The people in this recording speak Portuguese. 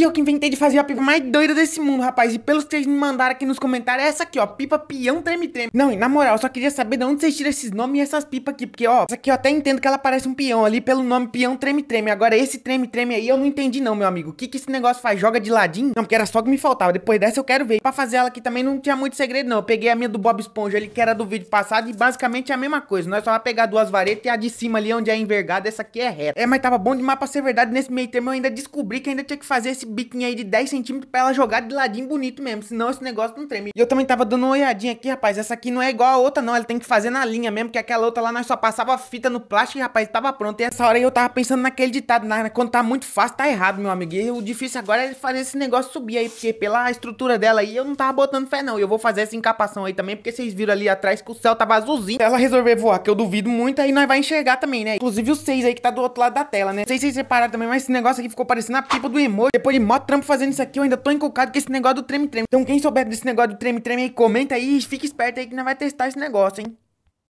E eu que inventei de fazer a pipa mais doida desse mundo, rapaz. E pelos que vocês me mandaram aqui nos comentários, é essa aqui, ó. Pipa peão treme-treme. Não, e na moral, eu só queria saber de onde vocês tiram esses nomes e essas pipas aqui. Porque, ó, essa aqui eu até entendo que ela parece um peão ali pelo nome peão treme-treme. Agora, esse treme-treme aí eu não entendi não, meu amigo. O que que esse negócio faz? Joga de ladinho? Não, porque era só que me faltava. Depois dessa eu quero ver. Pra fazer ela aqui também não tinha muito segredo, não. Eu peguei a minha do Bob Esponja ali, que era do vídeo passado, e basicamente é a mesma coisa. Nós só vai pegar duas varetas e a de cima ali, onde é envergada, essa aqui é reta. É, mas tava bom demais pra ser verdade. Nesse meio termo eu ainda descobri que ainda tinha que fazer esse biquinho aí de 10 centímetros pra ela jogar de ladinho bonito mesmo, senão esse negócio não treme. E eu também tava dando uma olhadinha aqui, rapaz, essa aqui não é igual a outra não, ela tem que fazer na linha mesmo, que aquela outra lá nós só passava fita no plástico e, rapaz, tava pronto. E essa hora aí eu tava pensando naquele ditado, na, quando tá muito fácil, tá errado, meu amigo. E o difícil agora é fazer esse negócio subir aí, porque pela estrutura dela aí, eu não tava botando fé não. E eu vou fazer essa encapação aí também, porque vocês viram ali atrás que o céu tava azulzinho. ela resolver voar, que eu duvido muito, aí nós vai enxergar também, né? Inclusive os seis aí que tá do outro lado da tela, né? Não sei se vocês repararam também, mas esse negócio aqui ficou parecendo a pipa do emoji. Depois de Fiquei mó trampo fazendo isso aqui, eu ainda tô encucado com esse negócio do treme-treme. Então quem souber desse negócio do treme-treme aí, comenta aí, fica esperto aí que não vai testar esse negócio, hein.